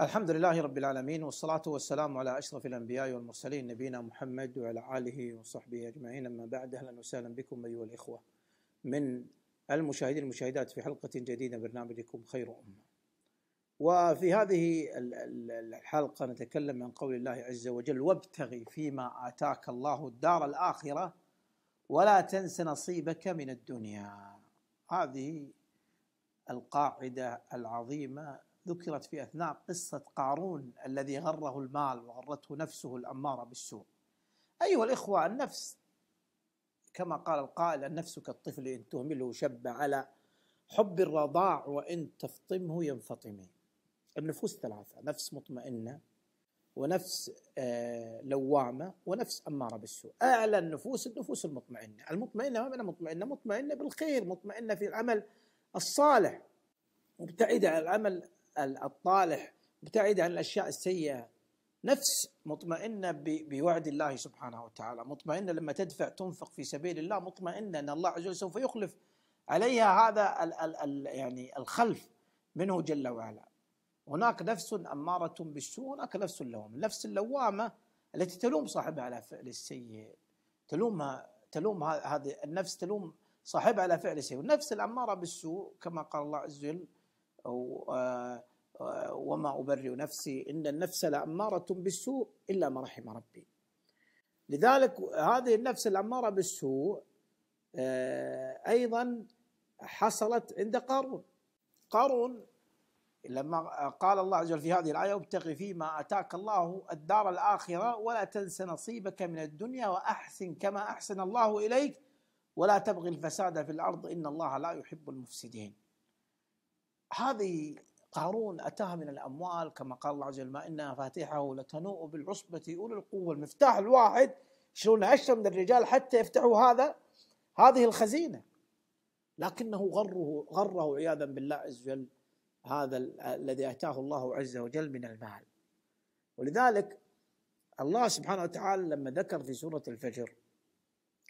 الحمد لله رب العالمين والصلاة والسلام على أشرف الأنبياء والمرسلين نبينا محمد وعلى آله وصحبه أجمعين أما بعد أهلا وسهلا بكم أيها الإخوة من المشاهدين المشاهدات في حلقة جديدة برنامجكم خير أمة وفي هذه الحلقة نتكلم عن قول الله عز وجل وابتغي فيما آتاك الله الدار الآخرة ولا تنس نصيبك من الدنيا هذه القاعدة العظيمة ذكرت في أثناء قصة قارون الذي غره المال وغرته نفسه الأمارة بالسوء أيها الإخوة النفس كما قال القائل النفس كالطفل إن تهمله شب على حب الرضاع وإن تفطمه ينفطم النفوس ثلاثة نفس مطمئنة ونفس آه، لوامة ونفس أمارة بالسوء أعلى النفوس النفوس المطمئنة المطمئنة ما معنى مطمئنة مطمئنة بالخير مطمئنة في العمل الصالح مبتعدة عن العمل الطالح ابتعد عن الأشياء السيئة نفس مطمئنة بوعد الله سبحانه وتعالى مطمئنة لما تدفع تنفق في سبيل الله مطمئنة أن الله عز وجل سوف يخلف عليها هذا الـ الـ الـ يعني الخلف منه جل وعلا هناك نفس أمارة بالسوء هناك نفس اللوام النفس اللوامة التي تلوم صاحبها على فعل السيء تلومها تلوم هذه النفس تلوم صاحبها على فعل السيء والنفس الأمارة بالسوء كما قال الله عز وجل أو آه، آه، وما أبرئ نفسي إن النفس لأمارة بالسوء إلا ما رحم ربي لذلك هذه النفس الأمارة بالسوء آه، أيضا حصلت عند قارون قارون لما قال الله عز وجل في هذه الآية ابتغي فيما أتاك الله الدار الآخرة ولا تنس نصيبك من الدنيا وأحسن كما أحسن الله إليك ولا تبغي الفساد في الأرض إن الله لا يحب المفسدين هذه قارون أتاها من الأموال كما قال الله عز وجل ما إن مفاتيحه لتنوء بالعصبة أولي القوة المفتاح الواحد شلون عشرة من الرجال حتى يفتحوا هذا هذه الخزينة لكنه غره غره عياذا بالله عز وجل هذا الذي أتاه الله عز وجل من المال ولذلك الله سبحانه وتعالى لما ذكر في سورة الفجر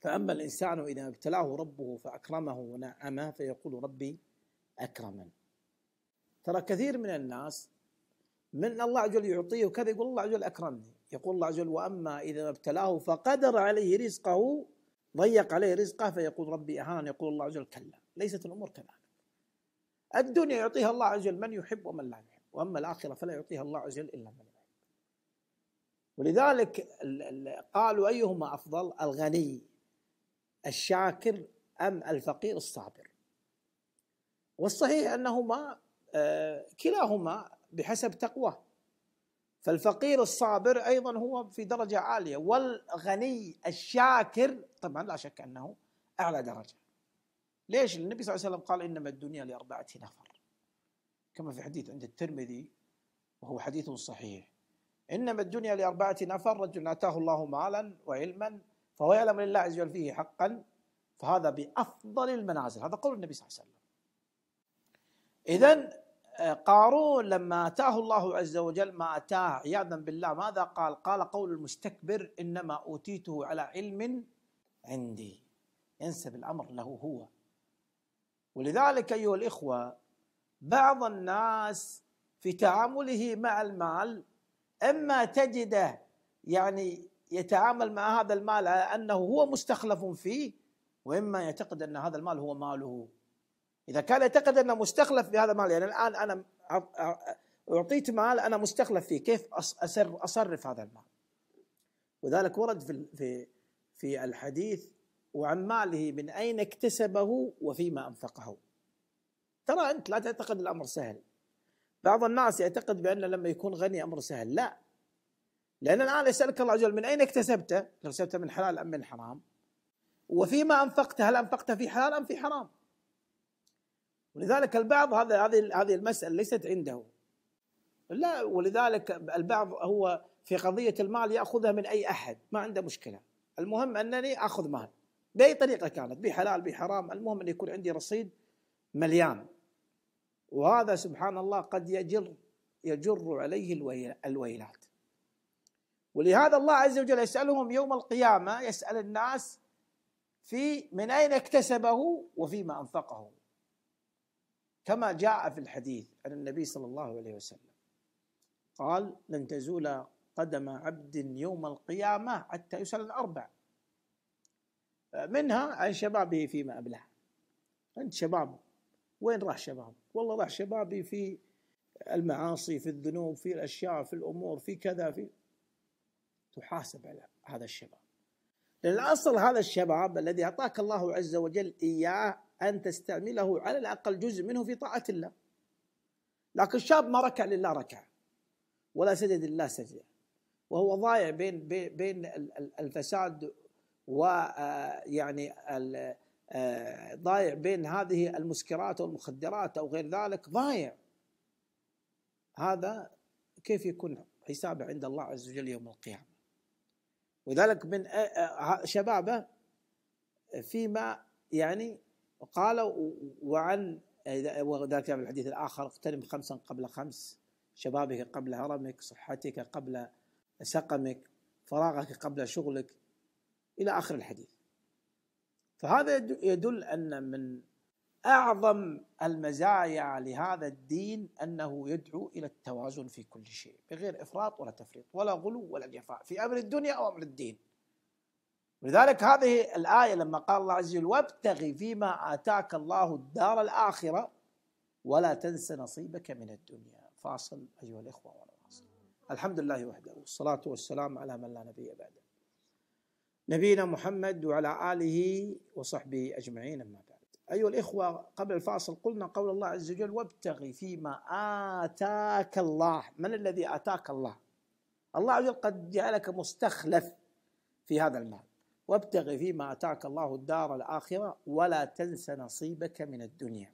فأما الإنسان إذا ابتلاه ربه فأكرمه ونعمه فيقول ربي أكرمن ترى كثير من الناس من الله عز وجل يعطيه وكذا يقول الله عز وجل أكرمني يقول الله عز وجل وأما إذا ما ابتلاه فقدر عليه رزقه ضيق عليه رزقه فيقول ربي أهان يقول الله عز وجل كلا ليست الأمور كذلك الدنيا يعطيها الله عز وجل من يحب ومن لا يحب وأما الآخرة فلا يعطيها الله عز وجل إلا من يحب ولذلك قالوا أيهما أفضل الغني الشاكر أم الفقير الصابر والصحيح أنهما آه، كلاهما بحسب تقواه فالفقير الصابر ايضا هو في درجه عاليه والغني الشاكر طبعا لا شك انه اعلى درجه ليش النبي صلى الله عليه وسلم قال انما الدنيا لاربعه نفر كما في حديث عند الترمذي وهو حديث صحيح انما الدنيا لاربعه نفر رجل اتاه الله مالا وعلما فهو يعلم لله عز وجل فيه حقا فهذا بافضل المنازل هذا قول النبي صلى الله عليه وسلم إذا آه، قارون لما أتاه الله عز وجل ما أتاه عياذا بالله ماذا قال؟ قال قول المستكبر إنما أوتيته على علم عندي ينسب الأمر له هو ولذلك أيها الإخوة بعض الناس في تعامله مع المال إما تجده يعني يتعامل مع هذا المال على أنه هو مستخلف فيه وإما يعتقد أن هذا المال هو ماله إذا كان يعتقد أنه مستخلف بهذا المال يعني الآن أنا أعطيت مال أنا مستخلف فيه كيف أسر أصرف هذا المال وذلك ورد في في في الحديث وعن ماله من أين اكتسبه وفيما أنفقه ترى أنت لا تعتقد الأمر سهل بعض الناس يعتقد بأن لما يكون غني أمر سهل لا لأن الآن يسألك الله عز وجل من أين اكتسبته؟ اكتسبته من حلال أم من حرام؟ وفيما أنفقته هل أنفقته في حلال أم في حرام؟ ولذلك البعض هذا هذه هذه المسألة ليست عنده لا ولذلك البعض هو في قضية المال يأخذها من أي أحد ما عنده مشكلة المهم أنني أخذ مال بأي طريقة كانت بحلال بحرام المهم أن يكون عندي رصيد مليان وهذا سبحان الله قد يجر يجر عليه الويلات ولهذا الله عز وجل يسألهم يوم القيامة يسأل الناس في من أين اكتسبه وفيما أنفقه كما جاء في الحديث عن النبي صلى الله عليه وسلم قال لن تزول قدم عبد يوم القيامة حتى يسأل الأربع منها عن شبابه فيما أبلاه أنت شباب وين راح شباب والله راح شبابي في المعاصي في الذنوب في الأشياء في الأمور في كذا في تحاسب على هذا الشباب لأن الأصل هذا الشباب الذي أعطاك الله عز وجل إياه أن تستعمله على الأقل جزء منه في طاعة الله لكن شاب ما ركع لله ركعة ولا سجد لله سجدة وهو ضايع بين بين الفساد ويعني آه، آه، ضايع بين هذه المسكرات والمخدرات أو غير ذلك ضايع هذا كيف يكون حسابه عند الله عز وجل يوم القيامة وذلك من آه، شبابه فيما يعني قال وعن وذلك في الحديث الآخر اغتنم خمسا قبل خمس شبابك قبل هرمك صحتك قبل سقمك فراغك قبل شغلك إلى آخر الحديث فهذا يدل أن من أعظم المزايا لهذا الدين أنه يدعو إلى التوازن في كل شيء بغير إفراط ولا تفريط ولا غلو ولا جفاء في أمر الدنيا أو أمر الدين ولذلك هذه الآية لما قال الله عز وجل وابتغ فيما آتاك الله الدار الآخرة ولا تنس نصيبك من الدنيا فاصل أيها الإخوة الحمد لله وحده والصلاة والسلام على من لا نبي بعده نبينا محمد وعلى آله وصحبه أجمعين أما بعد أيها الإخوة قبل الفاصل قلنا قول الله عز وجل وابتغي فيما آتاك الله من الذي آتاك الله الله عز وجل قد جعلك مستخلف في هذا المال وابتغ فيما أتاك الله الدار الآخرة ولا تنس نصيبك من الدنيا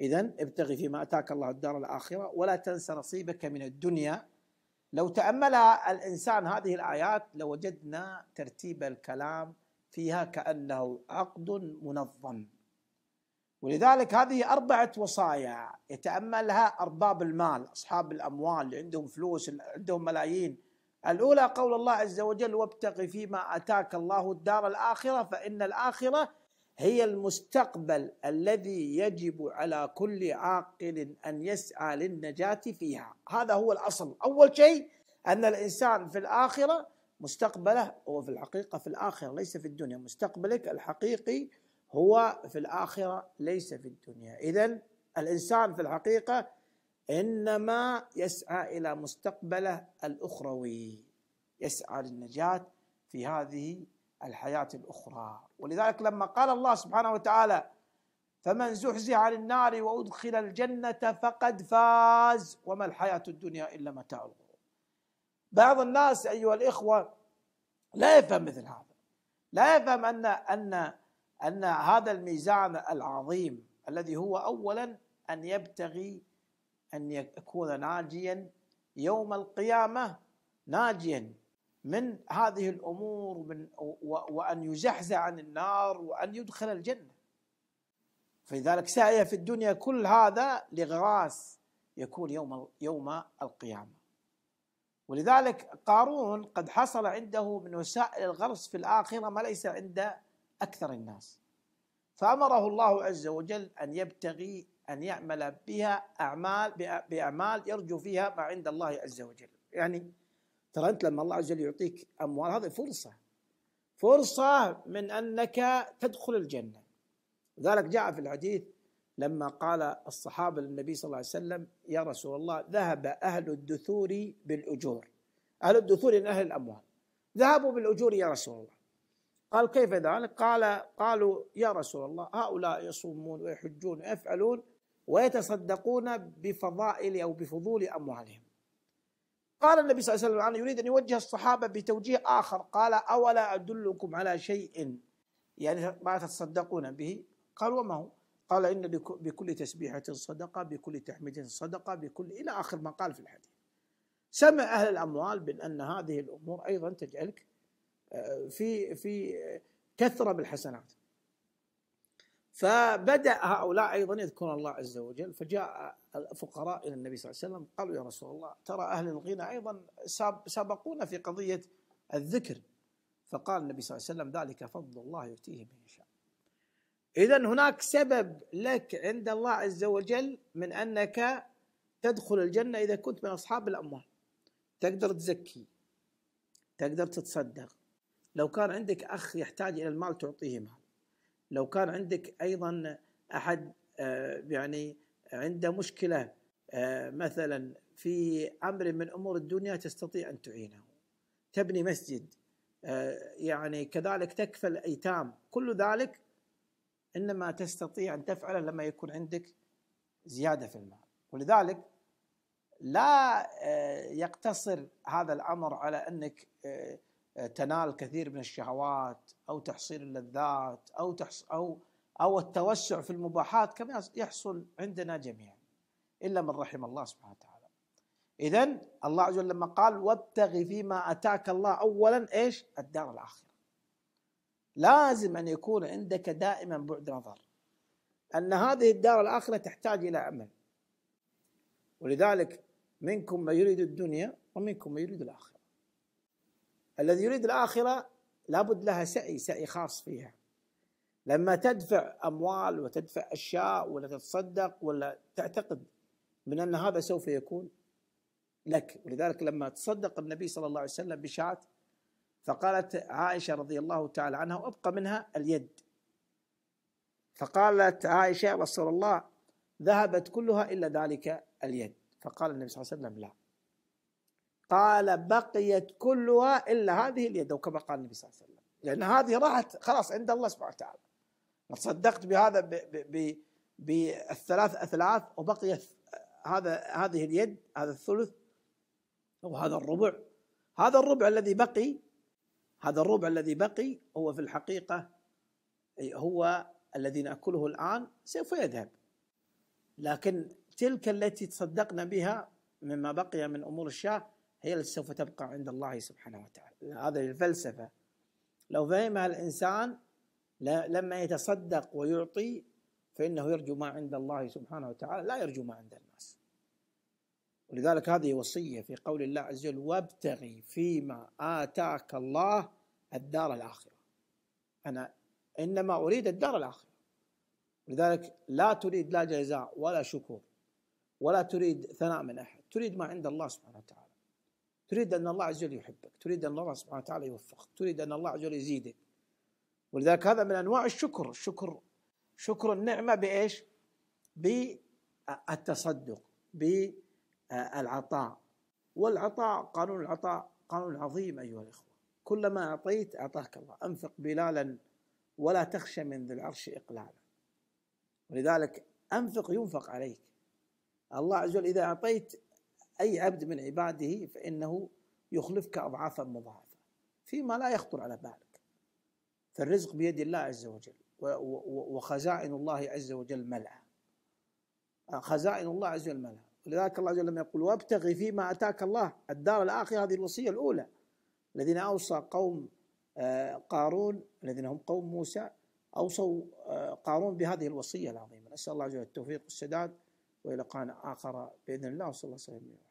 إذا ابتغ فيما أتاك الله الدار الآخرة ولا تنس نصيبك من الدنيا لو تأمل الإنسان هذه الآيات لوجدنا لو ترتيب الكلام فيها كأنه عقد منظم ولذلك هذه أربعة وصايا يتأملها أرباب المال أصحاب الأموال اللي عندهم فلوس اللي عندهم ملايين الأولى قول الله عز وجل وابتغ فيما أتاك الله الدار الآخرة فإن الآخرة هي المستقبل الذي يجب على كل عاقل أن يسعى للنجاة فيها هذا هو الأصل أول شيء أن الإنسان في الآخرة مستقبله هو في الحقيقة في الآخرة ليس في الدنيا مستقبلك الحقيقي هو في الآخرة ليس في الدنيا إذا الإنسان في الحقيقة انما يسعى الى مستقبله الاخروي يسعى للنجاه في هذه الحياه الاخرى ولذلك لما قال الله سبحانه وتعالى فمن زحزح عن النار وادخل الجنه فقد فاز وما الحياه الدنيا الا متاع الغرور بعض الناس ايها الاخوه لا يفهم مثل هذا لا يفهم ان ان ان هذا الميزان العظيم الذي هو اولا ان يبتغي أن يكون ناجيا يوم القيامة ناجيا من هذه الأمور من وأن يزحزح عن النار وأن يدخل الجنة فلذلك سعيه في الدنيا كل هذا لغراس يكون يوم يوم القيامة ولذلك قارون قد حصل عنده من وسائل الغرس في الآخرة ما ليس عند أكثر الناس فأمره الله عز وجل أن يبتغي أن يعمل بها أعمال بأعمال يرجو فيها ما عند الله عز وجل يعني ترى أنت لما الله عز وجل يعطيك أموال هذه فرصة فرصة من أنك تدخل الجنة ذلك جاء في الحديث لما قال الصحابة للنبي صلى الله عليه وسلم يا رسول الله ذهب أهل الدثور بالأجور أهل الدثور من أهل الأموال ذهبوا بالأجور يا رسول الله قال كيف ذلك قال قالوا يا رسول الله هؤلاء يصومون ويحجون ويفعلون ويتصدقون بفضائل أو بفضول أموالهم قال النبي صلى الله عليه وسلم يريد أن يوجه الصحابة بتوجيه آخر قال أولا أدلكم على شيء يعني ما تتصدقون به قال وما هو قال إن بكل تسبيحة صدقة بكل تحميد صدقة بكل إلى آخر ما قال في الحديث سمع أهل الأموال بأن هذه الأمور أيضا تجعلك آه، في في كثرة بالحسنات فبدأ هؤلاء أيضا يذكرون الله عز وجل فجاء الفقراء إلى النبي صلى الله عليه وسلم قالوا يا رسول الله ترى أهل الغنى أيضا سبقونا في قضية الذكر فقال النبي صلى الله عليه وسلم ذلك فضل الله يؤتيه من يشاء إذا هناك سبب لك عند الله عز وجل من أنك تدخل الجنة إذا كنت من أصحاب الأموال تقدر تزكي تقدر تتصدق لو كان عندك أخ يحتاج إلى المال تعطيه مال لو كان عندك ايضا احد آه، يعني عنده مشكله آه، مثلا في امر من امور الدنيا تستطيع ان تعينه تبني مسجد آه، يعني كذلك تكفل ايتام كل ذلك انما تستطيع ان تفعله لما يكون عندك زياده في المال ولذلك لا يقتصر هذا الامر على انك تنال الكثير من الشهوات او تحصيل اللذات او تحص او او التوسع في المباحات كما يحصل عندنا جميعا الا من رحم الله سبحانه وتعالى. اذا الله عز وجل لما قال وابتغ فيما اتاك الله اولا ايش؟ الدار الاخره. لازم ان يكون عندك دائما بعد نظر ان هذه الدار الاخره تحتاج الى عمل. ولذلك منكم من يريد الدنيا ومنكم من يريد الاخره. الذي يريد الآخرة لابد لها سعي سعي خاص فيها لما تدفع أموال وتدفع أشياء ولا تتصدق ولا تعتقد من أن هذا سوف يكون لك ولذلك لما تصدق النبي صلى الله عليه وسلم بشاة فقالت عائشة رضي الله تعالى عنها وأبقى منها اليد فقالت عائشة رسول الله ذهبت كلها إلا ذلك اليد فقال النبي صلى الله عليه وسلم لا قال بقيت كلها إلا هذه اليد وكما قال النبي صلى الله عليه وسلم لأن هذه راحت خلاص عند الله سبحانه وتعالى تصدقت بهذا بالثلاث أثلاث وبقيت هذا هذه اليد هذا الثلث او هذا الربع هذا الربع الذي بقي هذا الربع الذي بقي هو في الحقيقة هو الذي نأكله الآن سوف يذهب لكن تلك التي تصدقنا بها مما بقي من أمور الشاه هي التي سوف تبقى عند الله سبحانه وتعالى هذه الفلسفة لو فهمها الإنسان لما يتصدق ويعطي فإنه يرجو ما عند الله سبحانه وتعالى لا يرجو ما عند الناس ولذلك هذه وصية في قول الله عز وجل وابتغي فيما آتاك الله الدار الآخرة أنا إنما أريد الدار الآخرة لذلك لا تريد لا جزاء ولا شكر ولا تريد ثناء من أحد تريد ما عند الله سبحانه وتعالى تريد أن الله عز وجل يحبك تريد أن الله سبحانه وتعالى يوفقك تريد أن الله عز وجل يزيدك ولذلك هذا من أنواع الشكر الشكر شكر النعمة بإيش بالتصدق بالعطاء والعطاء قانون العطاء قانون عظيم أيها الإخوة كلما أعطيت أعطاك الله أنفق بلالا ولا تخشى من ذي العرش إقلالا ولذلك أنفق ينفق عليك الله عز وجل إذا أعطيت أي عبد من عباده فإنه يخلفك أضعافا مضاعفة فيما لا يخطر على بالك فالرزق بيد الله عز وجل وخزائن الله عز وجل ملأ خزائن الله عز وجل ملأ ولذلك الله عز وجل لما يقول وابتغي فيما أتاك الله الدار الآخرة هذه الوصية الأولى الذين أوصى قوم آه، قارون الذين هم قوم موسى أوصوا آه، قارون بهذه الوصية العظيمة نسأل الله عز وجل التوفيق والسداد وإلى قاء آخر بإذن الله وصلى الله عليه وسلم